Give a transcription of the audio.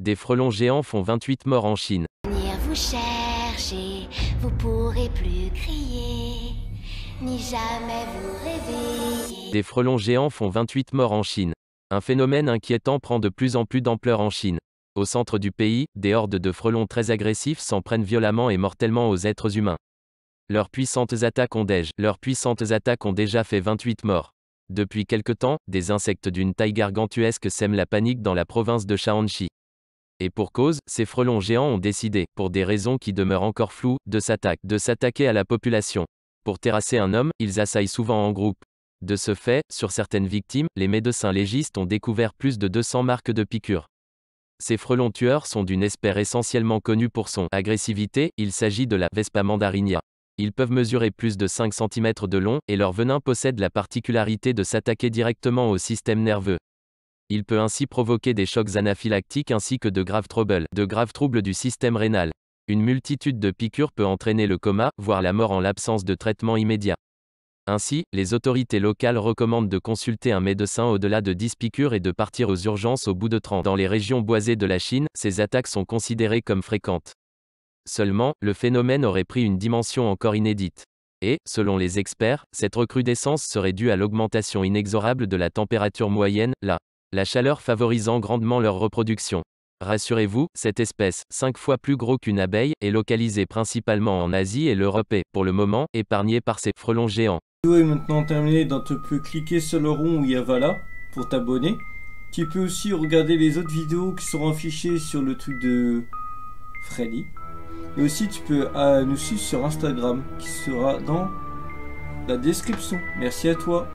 Des frelons géants font 28 morts en Chine. à vous chercher, vous pourrez plus crier, ni jamais vous réveiller. Des frelons géants font 28 morts en Chine. Un phénomène inquiétant prend de plus en plus d'ampleur en Chine. Au centre du pays, des hordes de frelons très agressifs s'en prennent violemment et mortellement aux êtres humains. Leurs puissantes attaques ont, leurs puissantes attaques ont déjà fait 28 morts. Depuis quelque temps, des insectes d'une taille gargantuesque sèment la panique dans la province de Shaanxi. Et pour cause, ces frelons géants ont décidé, pour des raisons qui demeurent encore floues, de s'attaquer à la population. Pour terrasser un homme, ils assaillent souvent en groupe. De ce fait, sur certaines victimes, les médecins légistes ont découvert plus de 200 marques de piqûres. Ces frelons tueurs sont d'une espèce essentiellement connue pour son agressivité, il s'agit de la Vespa mandarinia. Ils peuvent mesurer plus de 5 cm de long, et leur venin possède la particularité de s'attaquer directement au système nerveux. Il peut ainsi provoquer des chocs anaphylactiques ainsi que de graves troubles, de graves troubles du système rénal. Une multitude de piqûres peut entraîner le coma, voire la mort en l'absence de traitement immédiat. Ainsi, les autorités locales recommandent de consulter un médecin au-delà de 10 piqûres et de partir aux urgences au bout de 30. Dans les régions boisées de la Chine, ces attaques sont considérées comme fréquentes. Seulement, le phénomène aurait pris une dimension encore inédite. Et, selon les experts, cette recrudescence serait due à l'augmentation inexorable de la température moyenne, la la chaleur favorisant grandement leur reproduction. Rassurez-vous, cette espèce, 5 fois plus gros qu'une abeille, est localisée principalement en Asie et l'Europe et, pour le moment, épargnée par ces frelons géants. La vidéo est maintenant terminée, donc tu peux cliquer sur le rond où il y a Vala pour t'abonner. Tu peux aussi regarder les autres vidéos qui seront affichées sur le truc de Freddy. Et aussi tu peux euh, nous suivre sur Instagram qui sera dans la description. Merci à toi.